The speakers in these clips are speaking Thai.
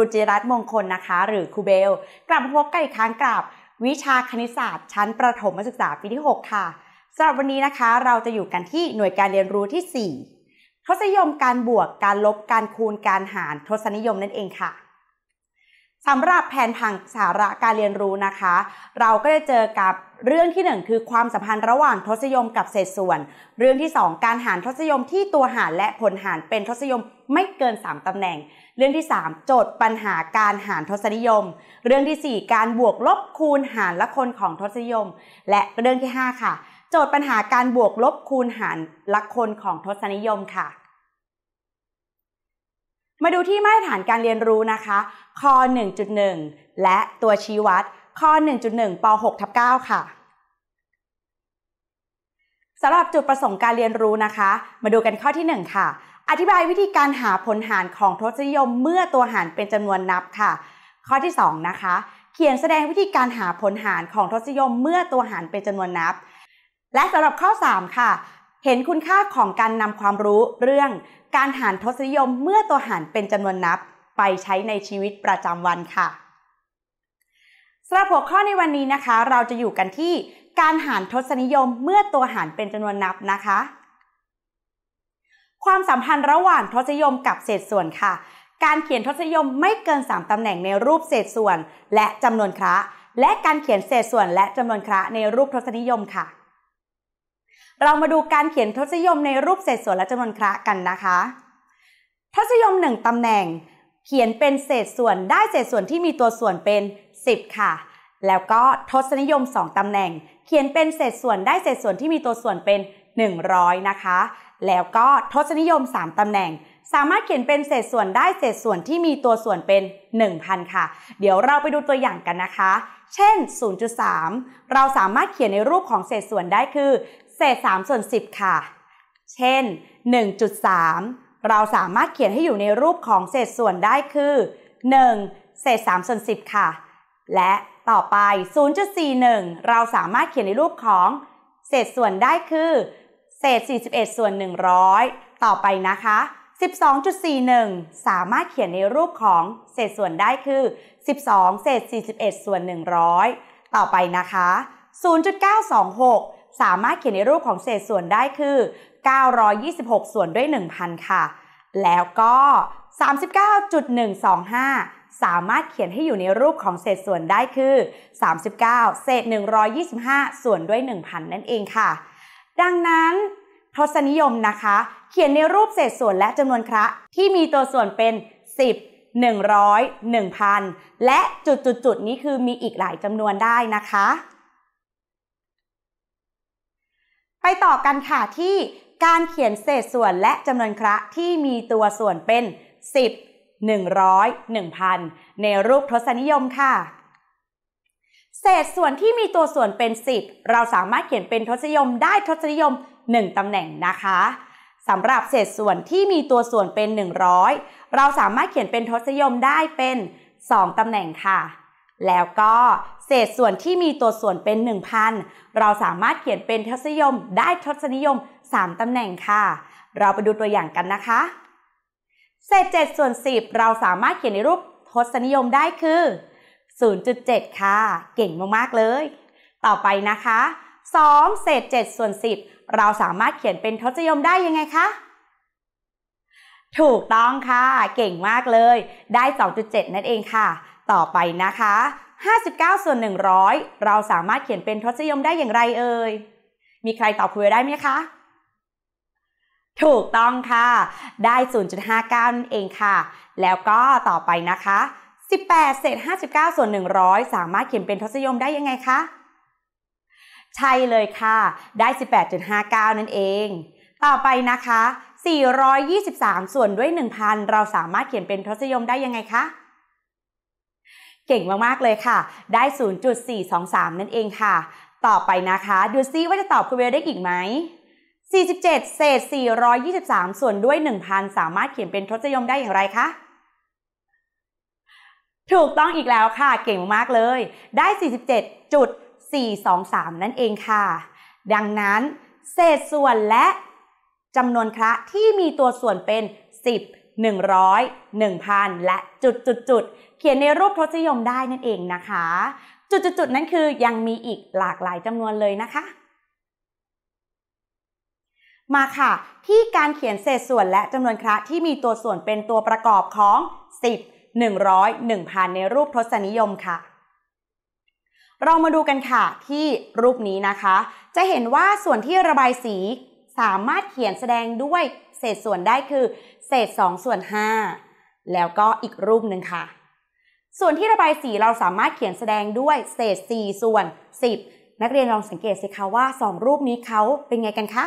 ูจิรัตมงคลนะคะหรือครูเบลกลับมาพบกันอีกครั้งกับวิชาคณิตศาสตร์ ชั้นประถมศึกษาปีที่ 6 ค่ะสำหรับวันนี้นะคะเราจะอยู่กันที่หน่วยการเรียนรู้ที่ 4 ทศนิยมการบวกการลบการคูณการหารทศนิยมนั่นเองค่ะสำหรับแผนผังสาระการเรียนรู้นะคะ เราก็จะเจอกับเรื่องที่ 1 คือความสัมพันธ์ระหว่างทศยมกับเศษส่วน เรื่องที่ 2 การหารทศยมที่ตัวหารและผลหารเป็นทศยมไม่เกิน 3ตำแหน่ง เรื่องที่3โจทย์ปัญหาการหารทศนิยม เรื่องที่ 4 การบวกลบคูณหารละคนของทศนิยม และเรื่องที่ 5 ค่ะ โจทย์ปัญหาการบวกลบคูณหารละคนของทศนิยมค่ะมาดูที่มาตรฐานการเรียนรู้นะคะ คอ 1.1 และตัวชี้วัดคอ1.1ป6ทับ9ค่ะสำหรับจุดประสงค์การเรียนรู้นะคะ มาดูกันข้อที่1ค่ะ อธิบายวิธีการหาผลหารของทศนิยมเมื่อตัวหารเป็นจำนวนนับค่ะ ข้อที่2นะคะ เขียนแสดงวิธีการหาผลหารของทศนิยมเมื่อตัวหารเป็นจำนวนนับ และสำหรับข้อ3ค่ะเห็นคุณค่าของการนำความรู้เรื่องการหารทศนิยมเมื่อตัวหารเป็นจำนวนนับไปใช้ในชีวิตประจำวันค่ะสำหรับหัวข้อในวันนี้นะคะ เราจะอยู่กันที่การหารทศนิยมเมื่อตัวหารเป็นจำนวนนับนะคะ ความสัมพันธ์ระหว่างทศนิยมกับเศษส่วนค่ะ การเขียนทศนิยมไม่เกิน3ตำแหน่งในรูปเศษส่วนและจำนวนคระและการเขียนเศษส่วนและจำนวนคระในรูปทศนิยมค่ะเรามาดูการเขียนทศนิยมในรูปเศษส่วนและจำนวนคระกันนะคะ ทศนิยมหนึ่งตำแหน่งเขียนเป็นเศษส่วนได้เศษส่วนที่มีตัวส่วนเป็น 10 ค่ะ แล้วก็ทศนิยม 2 ตำแหน่ง เขียนเป็นเศษส่วนได้เศษส่วนที่มีตัวส่วนเป็น 100 นะคะ แล้วก็ทศนิยม 3 ตำแหน่ง สามารถเขียนเป็นเศษส่วนได้เศษส่วนที่มีตัวส่วนเป็น 1000 ค่ะเดี๋ยวเราไปดูตัวอย่างกันนะคะ เช่น 0.3 เราสามารถเขียนในรูปของเศษส่วนได้คือเศษ3ส่วน 10 ค่ะ เช่น 1.3 เราสามารถเขียนให้อยู่ในรูปของเศษส่วนได้คือ 1 เศษ3ส่วน10 ค่ะ และต่อไป 0.41 เราสามารถเขียนในรูปของเศษส่วนได้คือ เศษ 41ส่วน 100 ต่อไปนะคะ 12.41 สามารถเขียนในรูปของเศษส่วนได้คือ 12 เศษ 41ส่วน100 ต่อไปนะคะ0.926สามารถเขียนในรูปของเศษส่วนได้คือ 926 ส่วนด้วย 1,000 ค่ะ แล้วก็ 39.125 สามารถเขียนให้อยู่ในรูปของเศษส่วนได้คือ 39 เศษ 125 ส่วนด้วย 1,000 นั่นเองค่ะ ดังนั้นทศนิยมนะคะ เขียนในรูปเศษส่วนและจำนวนคระที่มีตัวส่วนเป็น 10 100 1,000 และจุดๆๆนี้คือมีอีกหลายจำนวนได้นะคะไปต่อกันค่ะที่การเขียนเศษส่วนและจำนวนคระที่มีตัวส่วนเป็น 10 100 1,000 ในรูปทศนิยมค่ะ เศษส่วนที่มีตัวส่วนเป็น 10 เราสามารถเขียนเป็นทศนิยมได้ทศนิยม 1ตำแหน่งนะคะสำหรับเศษส่วนที่มีตัวส่วนเป็น 100 เราสามารถเขียนเป็นทศนิยมได้เป็น 2ตำแหน่งค่ะแล้วก็เศษส่วนที่มีตัวส่วนเป็น 1,000 เราสามารถเขียนเป็นทศนิยมได้ทศนิยม 3ตำแหน่งค่ะ เราไปดูตัวอย่างกันนะคะ เศษ7ส่วน10 เราสามารถเขียนในรูปทศนิยมได้คือ 0.7 ค่ะ เก่งมากๆเลย ต่อไปนะคะ2เศษ7ส่วน10 เราสามารถเขียนเป็นทศนิยมได้ยังไงคะถูกต้องค่ะ เก่งมากเลย ได้ 2.7 นั่นเองค่ะต่อไปนะคะ 59ส่วน100เราสามารถเขียนเป็นทศนิยมได้อย่างไรเอ่ย มีใครตอบคุยได้ไหมคะ ถูกต้องค่ะ ได้ 0.59นั่นเองค่ะ แล้วก็ต่อไปนะคะ18เศษ59ส่วน100สามารถเขียนเป็นทศนิยมได้ยังไงคะ ใช่เลยค่ะ ได้18.59นั่นเอง ต่อไปนะคะ 423ส่วนด้วย1,000 เราสามารถเขียนเป็นทศนิยมได้ยังไงคะเก่งมาก ๆ เลยค่ะ ได้ 0.423 นั่นเองค่ะ ต่อไปนะคะ ดูซิว่าจะตอบคุณเบลได้กี่ไหม 47 เศษ 423 ส่วนด้วย 1,000 สามารถเขียนเป็นทศนิยมได้อย่างไรคะ ถูกต้องอีกแล้วค่ะ เก่งมากเลย ได้ 47.423 นั่นเองค่ะ ดังนั้นเศษส่วนและจำนวนคระที่มีตัวส่วนเป็น 10 100 1,000 และจุดจุดจุดเขียนในรูปทศนิยมได้นั่นเองนะคะ จุดจุดจุดนั้นคือยังมีอีกหลากหลายจำนวนเลยนะคะ มาค่ะที่การเขียนเศษส่วนและจำนวนคระที่มีตัวส่วนเป็นตัวประกอบของ 10 100 1,000 ในรูปทศนิยมค่ะ เรามาดูกันค่ะที่รูปนี้นะคะ จะเห็นว่าส่วนที่ระบายสีสามารถเขียนแสดงด้วยเศษส่วนได้คือเศษ2ส่วน5แล้วก็อีกรูปหนึ่งค่ะ ส่วนที่ระบายสีเราสามารถเขียนแสดงด้วย เศษ4ส่วน10 นักเรียนลองสังเกตสิคะว่า2รูปนี้เขาเป็นไงกันคะ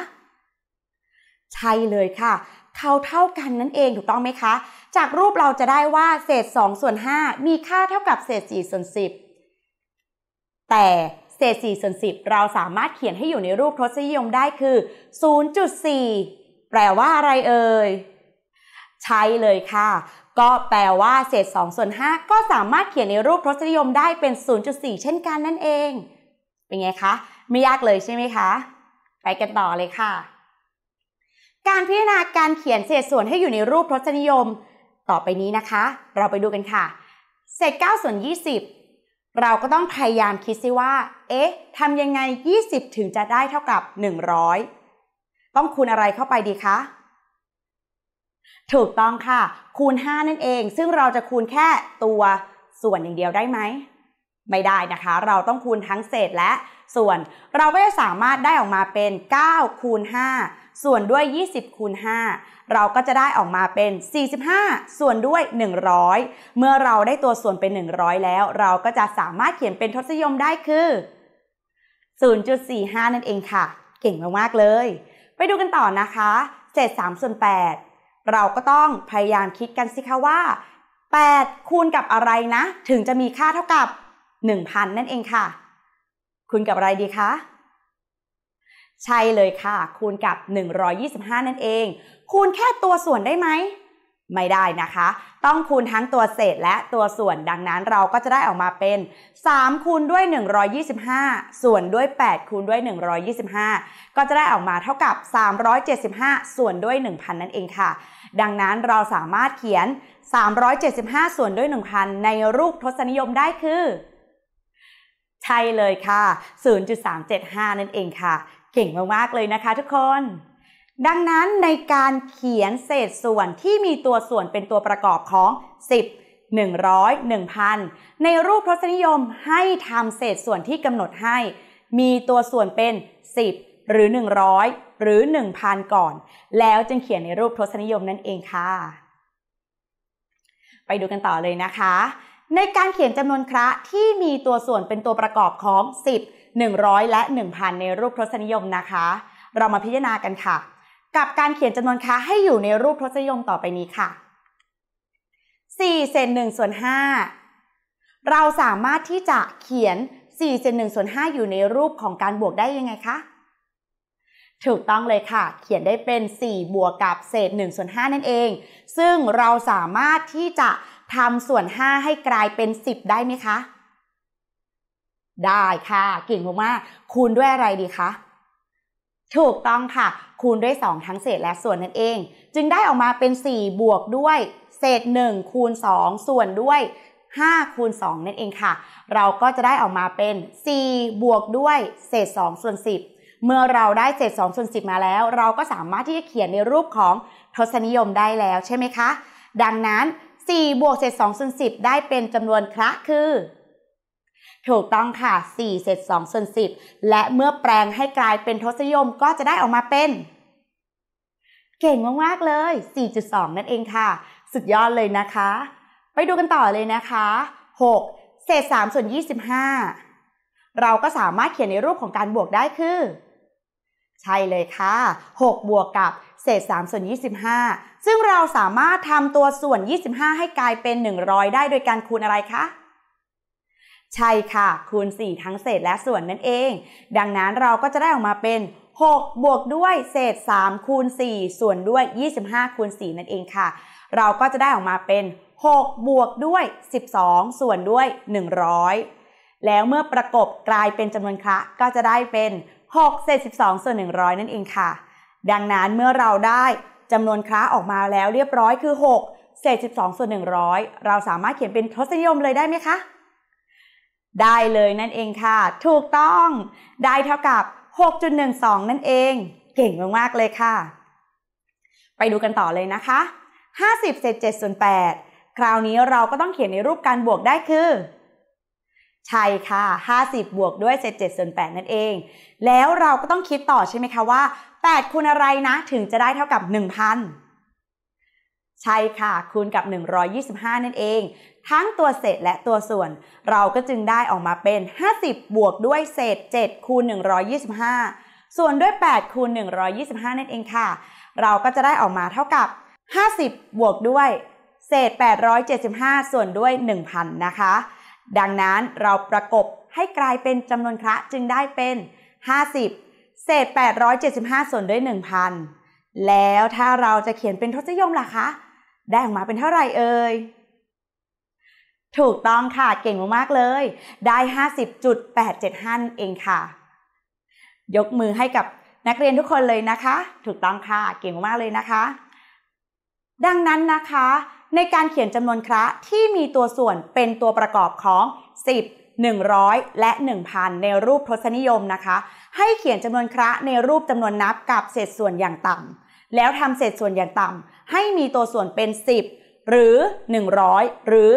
ใช่เลยค่ะเขาเท่ากันนั่นเองถูกต้องไหมคะ จากรูปเราจะได้ว่า เศษ2ส่วน5มีค่าเท่ากับเศษ4ส่วน10 แต่เศษ4ส่วน10 เราสามารถเขียนให้อยู่ในรูปทศนิยมได้คือ 0.4 แปลว่าอะไรเอ่ยใช่เลยค่ะ ก็แปลว่าเศษ2ส่วน5ก็สามารถเขียนในรูปรสนิยมได้เป็น 0.4 เช่นกันนั่นเอง เป็นไงคะ ไม่ยากเลยใช่ไหมคะ ไปกันต่อเลยค่ะ การพิจารณาการเขียนเศษส่วนให้อยู่ในรูปรสนิยม ต่อไปนี้นะคะ เราไปดูกันค่ะ เศษ9ส่วน20 เราก็ต้องพยายามคิดซิว่า เอ๊ะทำยังไง 20 ถึงจะได้เท่ากับ 100 ต้องคูณอะไรเข้าไปดีคะถูกต้องค่ะ คูณ5นั่นเอง ซึ่งเราจะคูณแค่ตัวส่วนอย่างเดียวได้ไหม ไม่ได้นะคะ เราต้องคูณทั้งเศษและส่วน เราก็จะสามารถได้ออกมาเป็น 9คูณ5ส่วนด้วย 20คูณ5เราก็จะได้ออกมาเป็น 45 ส่วนด้วย 100 เมื่อเราได้ตัวส่วนเป็น 100 แล้ว เราก็จะสามารถเขียนเป็นทศนิยมได้คือ 0.45 นั่นเองค่ะ เก่งมากๆเลย ไปดูกันต่อนะคะเศษ3ส่วน8เราก็ต้องพยายามคิดกันสิคะว่า 8 คูณกับอะไรนะ ถึงจะมีค่าเท่ากับ 1,000 นั่นเองค่ะ คูณกับอะไรดีคะใช่เลยค่ะ คูณกับ 125 นั่นเอง คูณแค่ตัวส่วนได้ไหมไม่ได้นะคะ ต้องคูณทั้งตัวเศษและตัวส่วน ดังนั้นเราก็จะได้ออกมาเป็น3คูณด้วย 125 ส่วนด้วย8คูณด้วย 125 ก็จะได้ออกมาเท่ากับ375ส่วนด้วย1,000นั่นเองค่ะ ดังนั้นเราสามารถเขียน375ส่วนด้วย1,000ในรูปทศนิยมได้คือ ใช่เลยค่ะ0.375นั่นเองค่ะเก่งมากๆเลยนะคะ ทุกคนดังนั้นในการเขียนเศษส่วนที่มีตัวส่วนเป็นตัวประกอบของ 10 100 1,000 ในรูปทศนิยมให้ทำเศษส่วนที่กำหนดให้ มีตัวส่วนเป็น10หรือ100หรือ1,000ก่อนแล้วจึงเขียนในรูปทศนิยมนั่นเองค่ะไปดูกันต่อเลยนะคะ ในการเขียนจำนวนคระที่มีตัวส่วนเป็นตัวประกอบของ10 100และ 1,000 ในรูปทศนิยมนะคะเรามาพิจารณากันค่ะกับการเขียนจำนวนค้าให้อยู่ในรูปทศนิยมต่อไปนี้ค่ะ4เศษ1ส่วน5เราสามารถที่จะเขียน4เศษ1ส่วน5อยู่ในรูปของการบวกได้ยังไงคะ ถูกต้องเลยค่ะ เขียนได้เป็น 4 บวกกับ เศษ1ส่วน5นั่นเอง ซึ่งเราสามารถที่จะทำส่วน 5 ให้กลายเป็น 10 ได้ไหมคะ ได้ค่ะ เก่งมากคูณด้วยอะไรดีคะ ถูกต้องค่ะคูณด้วย 2 ทั้งเศษและส่วนนั่นเอง จึงได้ออกมาเป็น 4 บวกด้วย เศษ1คูณ2ส่วนด้วย5คูณ2นั่นเองค่ะ เราก็จะได้ออกมาเป็น 4 บวกด้วยเศษ2ส่วน10 เมื่อเราได้เศษ2ส่วน10 มาแล้ว เราก็สามารถที่จะเขียนในรูปของทศนิยมได้แล้วใช่ไหมคะดังนั้น4บวกเศษ2ส่วน10ได้เป็นจำนวนคระคือ ถูกต้องค่ะ 4 เศษ2ส่วน10 และเมื่อแปลงให้กลายเป็นทศนิยมก็จะได้ออกมาเป็นเก่งมากๆเลย 4.2 นั่นเองค่ะ สุดยอดเลยนะคะ ไปดูกันต่อเลยนะคะ 6 เศษ3ส่วน25 เราก็สามารถเขียนในรูปของการบวกได้คือ ใช่เลยค่ะ 6 บวกกับ เศษ3ส่วน25 ซึ่งเราสามารถทำตัวส่วน 25 ให้กลายเป็น 100 ได้โดยการคูณอะไรคะ ใช่ค่ะ คูณ 4 ทั้งเศษและส่วนนั่นเอง ดังนั้นเราก็จะได้ออกมาเป็น6 บวกด้วยเศษ 3 คูณ 4ส่วนด้วย 25คูณ 4 นั่นเองค่ะ เราก็จะได้ออกมาเป็น 6 บวกด้วย 12 ส่วนด้วย 100 แล้วเมื่อประกบกลายเป็นจำนวนคะก็จะได้เป็น 6 เศษ 12 ส่วน 100 นั่นเองค่ะ ดังนั้นเมื่อเราได้จำนวนคะออกมาแล้วเรียบร้อยคือ 6 เศษ 12 ส่วน 100 เราสามารถเขียนเป็นทศนิยมเลยได้ไหมคะ ได้เลยนั่นเองค่ะ ถูกต้องได้เท่ากับ6.12 นั่นเอง เก่งมาก ๆ เลยค่ะ ไปดูกันต่อเลยนะคะ 50เศษ7ส่วน8คราวนี้เราก็ต้องเขียนในรูปการบวกได้คือ ใช่ค่ะ 50 บวกด้วยเศษ7ส่วน8นั่นเอง แล้วเราก็ต้องคิดต่อใช่ไหมคะว่า 8คูณอะไรนะ ถึงจะได้เท่ากับ 1,000ใช่ค่ะ คูณกับ 125 นั่นเอง ทั้งตัวเศษและตัวส่วน เราก็จึงได้ออกมาเป็น 50 บวกด้วยเศษ7คูณ125 ส่วนด้วย8คูณ125นั่นเองค่ะ เราก็จะได้ออกมาเท่ากับ 50 บวกด้วย เศษ875 ส่วนด้วย1,000นะคะดังนั้นเราประกบให้กลายเป็นจำนวนคระจึงได้เป็น 50 เศษ875 ส่วนด้วย 1,000 แล้วถ้าเราจะเขียนเป็นทศนิยมล่ะคะได้ออกมาเป็นเท่าไหร่เอ่ย ถูกต้องค่ะเก่งมากๆเลย ได้50.875เองค่ะยกมือให้กับนักเรียนทุกคนเลยนะคะ ถูกต้องค่ะเก่งมากเลยนะคะ ดังนั้นนะคะ ในการเขียนจำนวนคระที่มีตัวส่วนเป็นตัวประกอบของ 10 100 และ 1,000 ในรูปทศนิยมนะคะ ให้เขียนจำนวนคระในรูปจำนวนนับกับเศษส่วนอย่างต่ำแล้วทำเศษส่วนอย่างต่ำให้มีตัวส่วนเป็น 10 หรือ 100 หรือ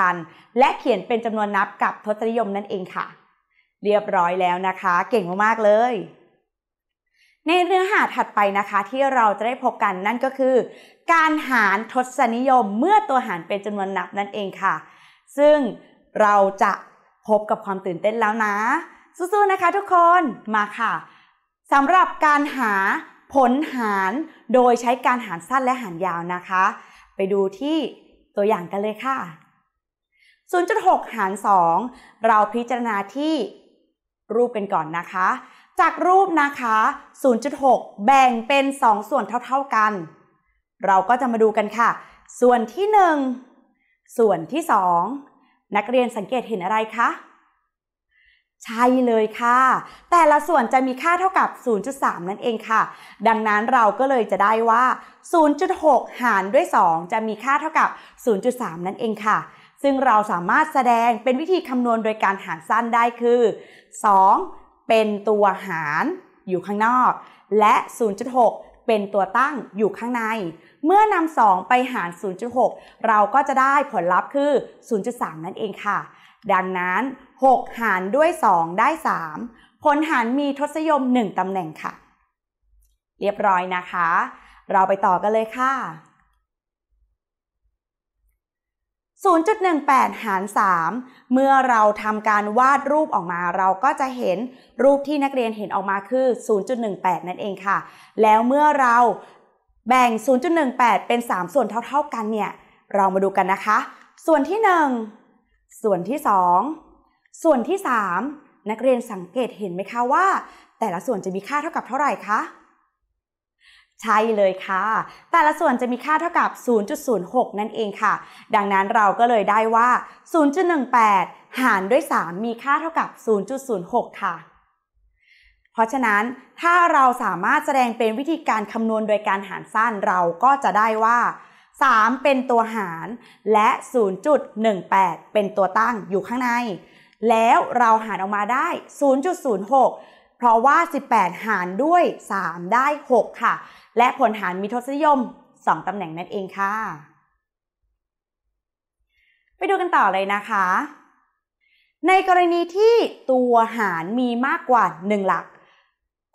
1,000 และเขียนเป็นจำนวนนับกับทศนิยมนั่นเองค่ะ เรียบร้อยแล้วนะคะ เก่งมากๆเลย ในเนื้อหาถัดไปนะคะที่เราจะได้พบกันนั่นก็คือการหารทศนิยมเมื่อตัวหารเป็นจำนวนนับนั่นเองค่ะ ซึ่งเราจะพบกับความตื่นเต้นแล้วนะ สู้ๆนะคะทุกคนมาค่ะสำหรับการหาผลหารโดยใช้การหารสั้นและหารยาวนะคะ ไปดูที่ตัวอย่างกันเลยค่ะ 0.6 หาร 2 เราพิจารณาที่รูปกันก่อนนะคะ จากรูปนะคะ 0.6 แบ่งเป็น 2 ส่วนเท่าๆกัน เราก็จะมาดูกันค่ะ ส่วนที่ 1 ส่วนที่ 2 นักเรียนสังเกตเห็นอะไรคะใช่เลยค่ะ แต่ละส่วนจะมีค่าเท่ากับ 0.3 นั่นเองค่ะ ดังนั้นเราก็เลยจะได้ว่า 0.6 หารด้วย 2 จะมีค่าเท่ากับ 0.3 นั่นเองค่ะ ซึ่งเราสามารถแสดงเป็นวิธีคำนวณโดยการหารสั้นได้คือ 2 เป็นตัวหารอยู่ข้างนอก และ 0.6 เป็นตัวตั้งอยู่ข้างใน เมื่อนำ2ไปหาร 0.6 เราก็จะได้ผลลัพธ์คือ 0.3 นั่นเองค่ะ ดังนั้น6 หารด้วย 2 ได้ 3 ผลหารมีทศยม 1 ตำแหน่งค่ะ เรียบร้อยนะคะ เราไปต่อกันเลยค่ะ 0.18 หาร 3 เมื่อเราทำการวาดรูปออกมาเราก็จะเห็นรูปที่นักเรียนเห็นออกมาคือ 0.18 นั่นเองค่ะ แล้วเมื่อเราแบ่ง 0.18 เป็น 3 ส่วนเท่าๆกันเนี่ย เรามาดูกันนะคะ ส่วนที่ 1 ส่วนที่ 2ส่วนที่ 3 นักเรียนสังเกตเห็นไหมคะว่า แต่ละส่วนจะมีค่าเท่ากับเท่าไหร่คะใช่เลยค่ะ แต่ละส่วนจะมีค่าเท่ากับ 0.06 นั่นเองค่ะ ดังนั้นเราก็เลยได้ว่า 0.18 หารด้วย 3 มีค่าเท่ากับ 0.06 ค่ะ เพราะฉะนั้นถ้าเราสามารถแสดงเป็นวิธีการคำนวณโดยการหารสั้นเราก็จะได้ว่า 3 เป็นตัวหาร และ 0.18 เป็นตัวตั้งอยู่ข้างในแล้วเราหารออกมาได้ 0.06 เพราะว่า 18 หารด้วย 3 ได้ 6 ค่ะ และผลหารมีทศนิยม 2 ตำแหน่งนั่นเองค่ะ ไปดูกันต่อเลยนะคะ ในกรณีที่ตัวหารมีมากกว่า 1 หลัก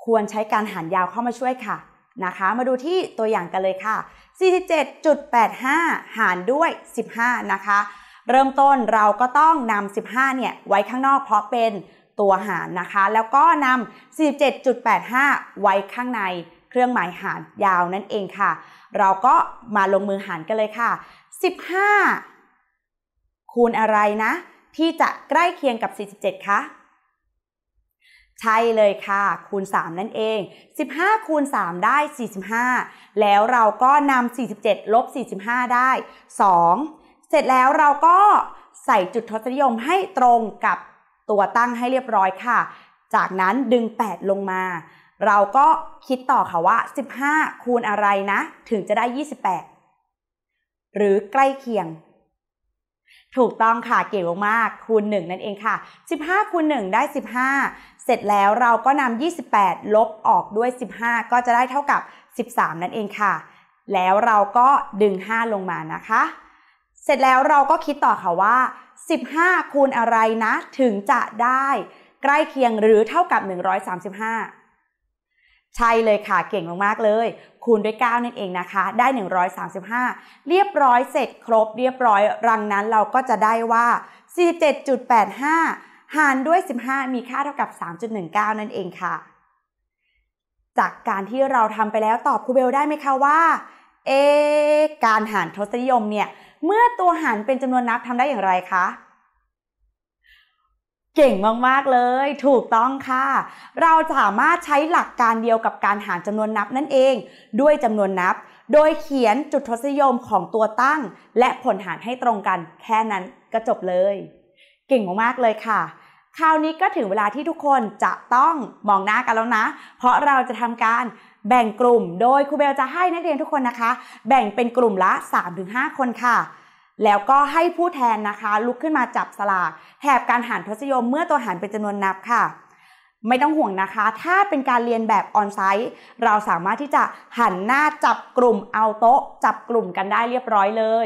ควรใช้การหารยาวเข้ามาช่วยค่ะ นะคะ มาดูที่ตัวอย่างกันเลยค่ะ 47.85 หารด้วย 15 นะคะเริ่มต้นเราก็ต้องนำ 15 เนี่ย ไว้ข้างนอกเพราะเป็นตัวหารนะคะ แล้วก็นำ 47.85 ไว้ข้างในเครื่องหมายหารยาวนั่นเองค่ะ เราก็มาลงมือหารกันเลยค่ะ 15 คูณอะไรนะ ที่จะใกล้เคียงกับ 47 คะ ใช่เลยค่ะ คูณ 3 นั่นเอง 15 คูณ3ได้ 45 แล้วเราก็นำ 47 ลบ 45 ได้ 2เสร็จแล้วเราก็ใส่จุดทศนิยมให้ตรงกับตัวตั้งให้เรียบร้อยค่ะ จากนั้นดึง 8 ลงมา เราก็คิดต่อค่ะว่า15คูณอะไรนะ ถึงจะได้ 28 หรือใกล้เคียง ถูกต้องค่ะเก่งมากๆคูณ 1 นั่นเองค่ะ 15คูณ1ได้ 15 เสร็จแล้วเราก็นำ28 ลบออกด้วย 15 ก็จะได้เท่ากับ 13 นั่นเองค่ะ แล้วเราก็ดึง5ลงมานะคะเสร็จแล้วเราก็คิดต่อค่ะว่า 15 คูณอะไรนะถึงจะได้ใกล้เคียงหรือเท่ากับ 135 ใช่เลยค่ะเก่งมาก ๆ เลย คูณด้วย 9 นั่นเองนะคะได้ 135 เรียบร้อยเสร็จครบเรียบร้อยรังนั้นเราก็จะได้ว่า 47.85 หารด้วย 15 มีค่าเท่ากับ 3.19 นั่นเองค่ะ จากการที่เราทำไปแล้วตอบครูเบลได้ไหมคะว่าเอ การหารทศนิยมเนี่ยเมื่อตัวหารเป็นจำนวนนับทำได้อย่างไรคะ เก่งมากๆเลย ถูกต้องค่ะ เราสามารถใช้หลักการเดียวกับการหารจำนวนนับนั่นเอง ด้วยจำนวนนับ โดยเขียนจุดทศนิยมของตัวตั้งและผลหารให้ตรงกัน แค่นั้นก็จบเลย เก่งมากๆเลยค่ะ คราวนี้ก็ถึงเวลาที่ทุกคนจะต้องมองหน้ากันแล้วนะ เพราะเราจะทำการแบ่งกลุ่ม โดยครูเบลจะให้นักเรียนทุกคนนะคะ แบ่งเป็นกลุ่มละ 3-5 คนค่ะ แล้วก็ให้ผู้แทนนะคะ ลุกขึ้นมาจับสลากแถบการหารทศยมเมื่อตัวหารเป็นจำนวนนับค่ะ ไม่ต้องห่วงนะคะ ถ้าเป็นการเรียนแบบออนไซต์เราสามารถที่จะหันหน้าจับกลุ่มเอาโต๊ะ จับกลุ่มกันได้เรียบร้อยเลย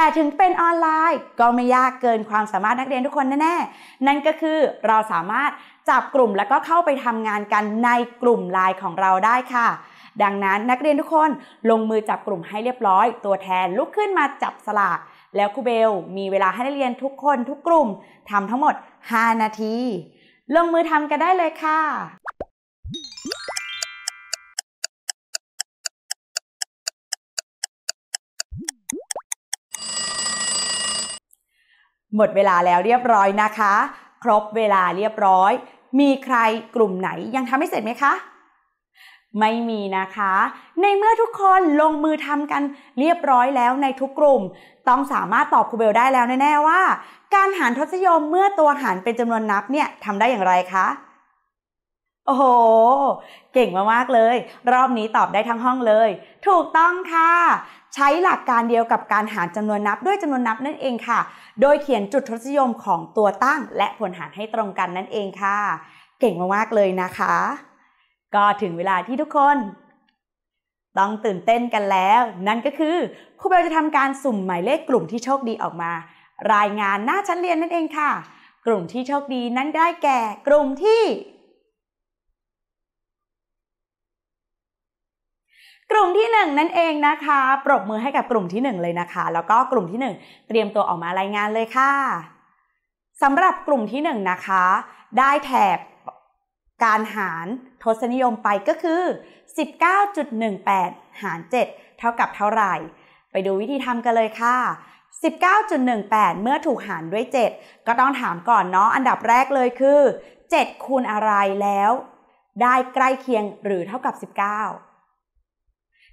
แต่ถึงเป็นออนไลน์ก็ไม่ยากเกินความสามารถนักเรียนทุกคนแน่ ๆ นั่นก็คือเราสามารถจับกลุ่มแล้วก็เข้าไปทำงานกันในกลุ่มไลน์ของเราได้ค่ะ ดังนั้นนักเรียนทุกคนลงมือจับกลุ่มให้เรียบร้อย ตัวแทนลุกขึ้นมาจับสลาก แล้วครูเบล มีเวลาให้นักเรียนทุกคน ทุกกลุ่มทำทั้งหมด 5 นาที ลงมือทำกันได้เลยค่ะหมดเวลาแล้วเรียบร้อยนะคะ ครบเวลาเรียบร้อย มีใครกลุ่มไหนยังทำไม่เสร็จไหมคะ ไม่มีนะคะ ในเมื่อทุกคนลงมือทำกันเรียบร้อยแล้วในทุกกลุ่ม ต้องสามารถตอบครูเบลได้แล้วแน่ๆว่า การหารทศนิยมเมื่อตัวหารเป็นจำนวนนับเนี่ยทำได้อย่างไรคะโอ้โหเก่งมากๆเลย รอบนี้ตอบได้ทั้งห้องเลย ถูกต้องค่ะใช้หลักการเดียวกับการหารจำนวนนับด้วยจำนวนนับนั่นเองค่ะ โดยเขียนจุดทศนิยมของตัวตั้งและผลหารให้ตรงกันนั่นเองค่ะ เก่งมากๆเลยนะคะ ก็ถึงเวลาที่ทุกคน ต้องตื่นเต้นกันแล้วนั่นก็คือครูเบลจะทำการสุ่มหมายเลขกลุ่มที่โชคดีออกมา รายงานหน้าชั้นเรียนนั่นเองค่ะ กลุ่มที่โชคดีนั้นได้แก่กลุ่มที่กลุ่มที่ 1นั่นเองนะคะ ปรบมือให้กับกลุ่มที่ 1 เลยนะคะ แล้วก็กลุ่มที่ 1 เตรียมตัวออกมารายงานเลยค่ะสำหรับกลุ่มที่1นะคะ ได้แถบการหารทศนิยมไปก็คือ 19.18 หาร 7 เท่ากับเท่าไหร่ ไปดูวิธีทำกันเลยค่ะ 19.18 เมื่อถูกหารด้วย 7 ก็ต้องถามก่อนเนาะ อันดับแรกเลยคือ 7 คูณอะไรแล้ว ได้ใกล้เคียงหรือเท่ากับ 19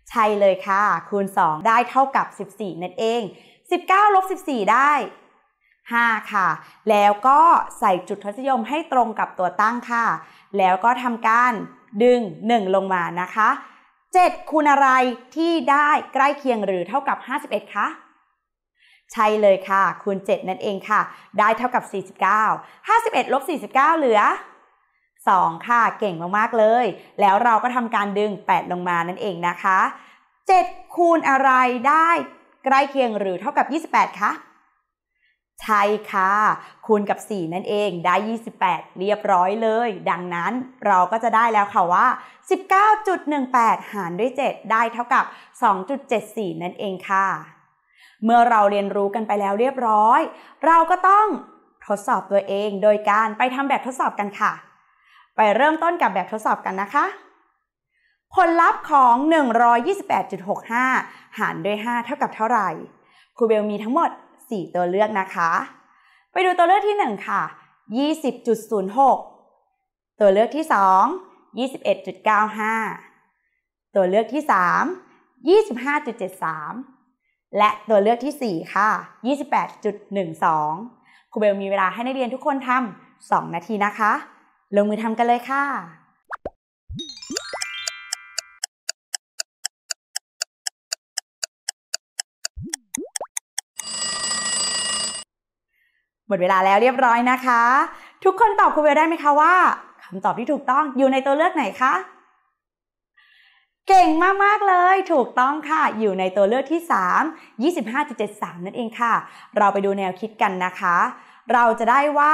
ใช่เลยค่ะ คูณ 2 ได้เท่ากับ 14 นั่นเอง 19ลบ14 ได้ 5 ค่ะ แล้วก็ใส่จุดทศนิยมให้ตรงกับตัวตั้งค่ะ แล้วก็ทำการดึง1ลงมานะคะ 7คูณอะไรที่ได้ใกล้เคียงหรือเท่ากับ 51คะ ใช่เลยค่ะ คูณ 7 นั่นเองค่ะ ได้เท่ากับ 49 51ลบ49 เหลือ2 ค่ะ เก่งมาก ๆ เลย แล้วเราก็ทำการดึง 8 ลงมานั่นเองนะคะ 7 คูณอะไรได้ใกล้เคียงหรือเท่ากับ 28คะใช่ค่ะคูณกับ 4 นั่นเองได้ 28 เรียบร้อยเลย ดังนั้นเราก็จะได้แล้วค่ะว่า 19.18 หารด้วย 7 ได้เท่ากับ 2.74 นั่นเองค่ะ เมื่อเราเรียนรู้กันไปแล้วเรียบร้อย เราก็ต้องทดสอบตัวเองโดยการไปทำแบบทดสอบกันค่ะไปเริ่มต้นกับแบบทดสอบกันนะคะ ผลลัพธ์ของ 128.65หารด้วย 5 เท่ากับเท่าไหร่ครูเบลมีทั้งหมด 4 ตัวเลือกนะคะ ไปดูตัวเลือกที่ 1 ค่ะ 20.06 ตัวเลือกที่ 2 21.95 ตัวเลือกที่ 3 25.73 และตัวเลือกที่ 4 ค่ะ 28.12ครูเบลมีเวลาให้นักเรียนทุกคนทำ2นาทีนะคะลงมือทำกันเลยค่ะ หมดเวลาแล้วเรียบร้อยนะคะ ทุกคนตอบครูเวลได้ไหมคะว่าคำตอบที่ถูกต้องอยู่ในตัวเลือกไหนคะ เก่งมากๆเลยถูกต้องค่ะ อยู่ในตัวเลือกที่ 3 25.73นั่นเองค่ะ เราไปดูแนวคิดกันนะคะเราจะได้ว่า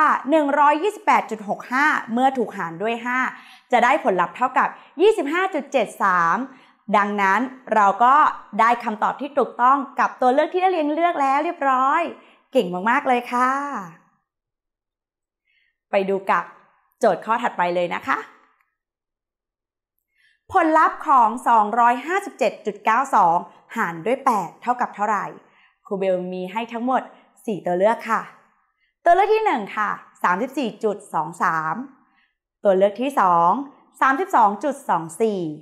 128.65 เมื่อถูกหารด้วย 5 จะได้ผลลัพธ์เท่ากับ 25.73 ดังนั้นเราก็ได้คำตอบที่ถูกต้องกับตัวเลือกที่นักเรียนเลือกแล้วเรียบร้อย เก่งมาก ๆ เลยค่ะ ไปดูกับโจทย์ข้อถัดไปเลยนะคะ ผลลัพธ์ของ 257.92 หารด้วย 8 เท่ากับเท่าไหร่ครูเบลมีให้ทั้งหมด 4 ตัวเลือกค่ะตัวเลือกที่ 1 ค่ะ 34.23 ตัวเลือกที่ 2 32.24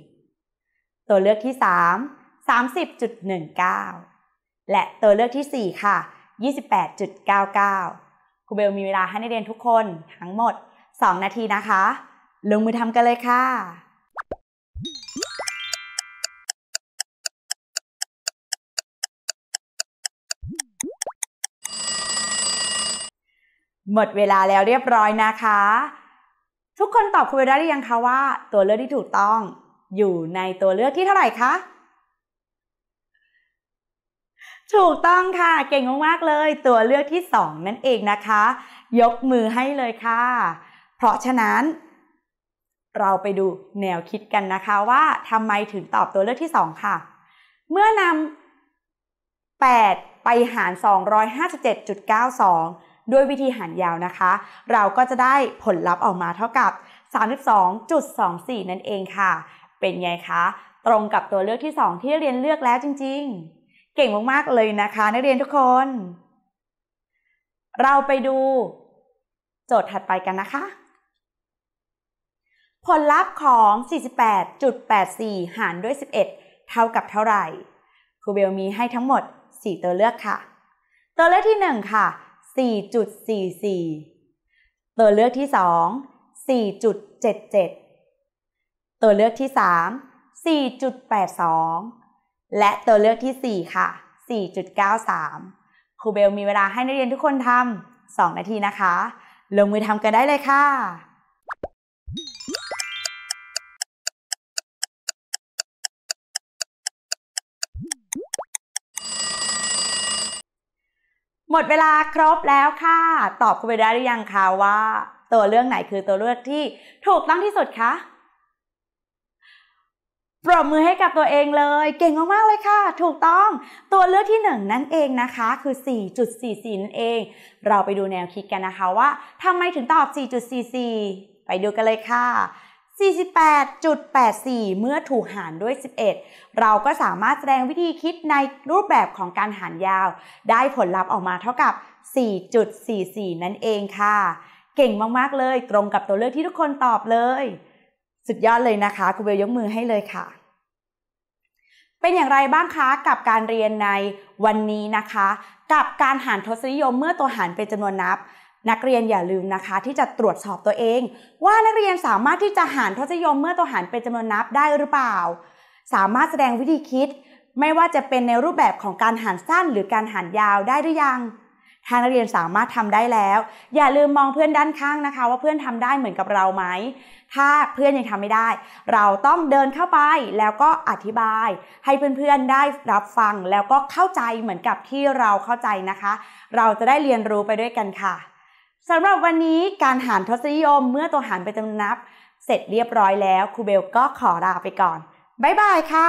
ตัวเลือกที่ 3 30.19 และตัวเลือกที่ 4 ค่ะ 28.99ครูเบลมีเวลาให้นักเรียนทุกคน ทั้งหมด 2 นาทีนะคะ ลงมือทำกันเลยค่ะหมดเวลาแล้วเรียบร้อยนะคะ ทุกคนตอบคุณไปได้หรือยังคะว่าตัวเลือกที่ถูกต้องอยู่ในตัวเลือกที่เท่าไหร่คะถูกต้องค่ะ เก่งมากๆเลย ตัวเลือกที่2นั่นเองนะคะ ยกมือให้เลยค่ะ เพราะฉะนั้น เราไปดูแนวคิดกันนะคะ ว่าทำไมถึงตอบตัวเลือกที่2ค่ะ เมื่อนำ8ไปหาร257.92ด้วยวิธีหารยาวนะคะ เราก็จะได้ผลลัพธ์ออกมาเท่ากับ 32.24 นั่นเองค่ะ เป็นไงคะ ตรงกับตัวเลือกที่ 2 ที่เรียนเลือกแล้วจริง ๆ เก่งมากๆเลยนะคะ นักเรียนทุกคน เราไปดู โจทย์ถัดไปกันนะคะ ผลลัพธ์ของ 48.84 หารด้วย 11 เท่ากับเท่าไหร่ ครูเบลมีให้ทั้งหมด 4 ตัวเลือกค่ะ ตัวเลือกที่ 1 ค่ะ4.44 ตัวเลือกที่ 2 4.77 ตัวเลือกที่ 3 4.82 และตัวเลือกที่ 4 ค่ะ 4.93 ครูเบลมีเวลาให้นักเรียนทุกคนทำ2นาทีนะคะ ลงมือทำกันได้เลยค่ะหมดเวลาครบแล้วค่ะ ตอบคุณไปได้หรือยังคะว่า ตัวเรื่องไหนคือตัวเลือกที่ถูกต้องที่สุดคะปรบมือให้กับตัวเองเลย เก่งมากๆเลยค่ะ ถูกต้องตัวเลือกที่ 1 นั่นเองนะคะ คือ 4.44นั่นเอง เราไปดูแนวคิดกันนะคะว่าทำไมถึงตอบ 4.44ไปดูกันเลยค่ะ48.84 เมื่อถูกหารด้วย 11 เราก็สามารถแสดงวิธีคิดในรูปแบบของการหารยาว ได้ผลลัพธ์ออกมาเท่ากับ 4.44 นั่นเองค่ะ เก่งมากๆเลย ตรงกับตัวเลือกที่ทุกคนตอบเลย สุดยอดเลยนะคะครูเบลยกมือให้เลยค่ะ เป็นอย่างไรบ้างคะ กับการเรียนในวันนี้นะคะ กับการหารทศนิยมเมื่อตัวหารเป็นจำนวนนับนักเรียนอย่าลืมนะคะที่จะตรวจสอบตัวเอง ว่านักเรียนสามารถที่จะหารทศนิยมเมื่อตัวหารเป็นจำนวนนับได้หรือเปล่า สามารถแสดงวิธีคิด ไม่ว่าจะเป็นในรูปแบบของการหารสั้นหรือการหารยาวได้หรือยัง ถ้านักเรียนสามารถทำได้แล้ว อย่าลืมมองเพื่อนด้านข้างนะคะ ว่าเพื่อนทำได้เหมือนกับเราไหม ถ้าเพื่อนยังทำไม่ได้ เราต้องเดินเข้าไปแล้วก็อธิบาย ให้เพื่อนๆได้รับฟังแล้วก็เข้าใจเหมือนกับที่เราเข้าใจนะคะ เราจะได้เรียนรู้ไปด้วยกันค่ะสำหรับวันนี้การหารทศนิยมเมื่อตัวหารไปจำนับเสร็จเรียบร้อยแล้วครูเบลก็ขอลาไปก่อน บ๊ายบายค่ะ